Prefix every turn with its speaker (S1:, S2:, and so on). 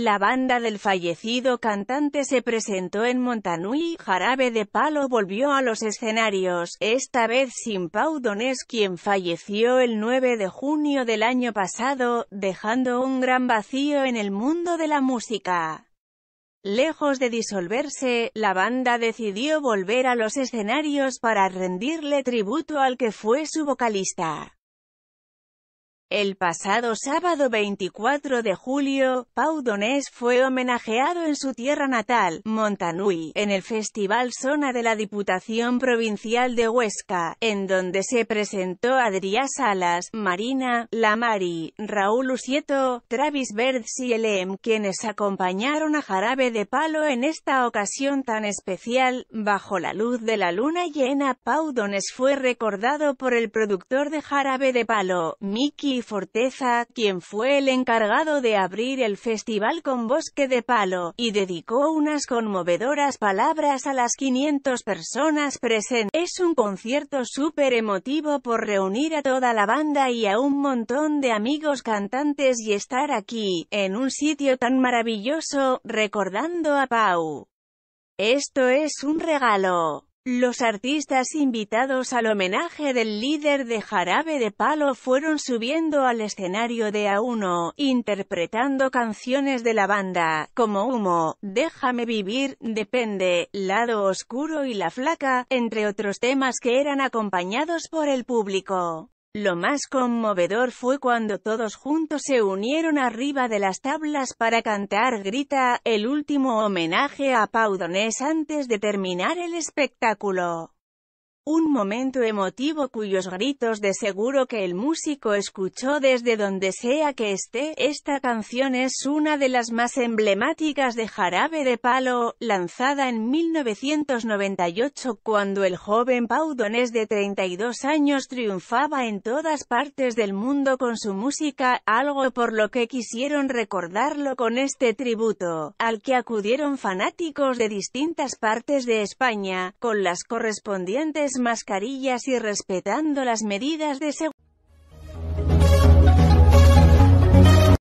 S1: La banda del fallecido cantante se presentó en Montanui, Jarabe de Palo volvió a los escenarios, esta vez sin Pau Donés quien falleció el 9 de junio del año pasado, dejando un gran vacío en el mundo de la música. Lejos de disolverse, la banda decidió volver a los escenarios para rendirle tributo al que fue su vocalista. El pasado sábado 24 de julio, Pau fue homenajeado en su tierra natal, Montanui, en el Festival Zona de la Diputación Provincial de Huesca, en donde se presentó Adrià Salas, Marina, Lamari, Raúl Usieto, Travis Berds y Elem, quienes acompañaron a Jarabe de Palo en esta ocasión tan especial. Bajo la luz de la luna llena, Pau fue recordado por el productor de Jarabe de Palo, Mickey Forteza, quien fue el encargado de abrir el festival con Bosque de Palo, y dedicó unas conmovedoras palabras a las 500 personas presentes. Es un concierto súper emotivo por reunir a toda la banda y a un montón de amigos cantantes y estar aquí, en un sitio tan maravilloso, recordando a Pau. Esto es un regalo. Los artistas invitados al homenaje del líder de Jarabe de Palo fueron subiendo al escenario de A1, interpretando canciones de la banda, como Humo, Déjame Vivir, Depende, Lado Oscuro y La Flaca, entre otros temas que eran acompañados por el público. Lo más conmovedor fue cuando todos juntos se unieron arriba de las tablas para cantar Grita, el último homenaje a Paudones antes de terminar el espectáculo. Un momento emotivo cuyos gritos de seguro que el músico escuchó desde donde sea que esté. Esta canción es una de las más emblemáticas de Jarabe de Palo, lanzada en 1998 cuando el joven Pau de 32 años triunfaba en todas partes del mundo con su música, algo por lo que quisieron recordarlo con este tributo, al que acudieron fanáticos de distintas partes de España, con las correspondientes mascarillas y respetando las medidas de seguridad.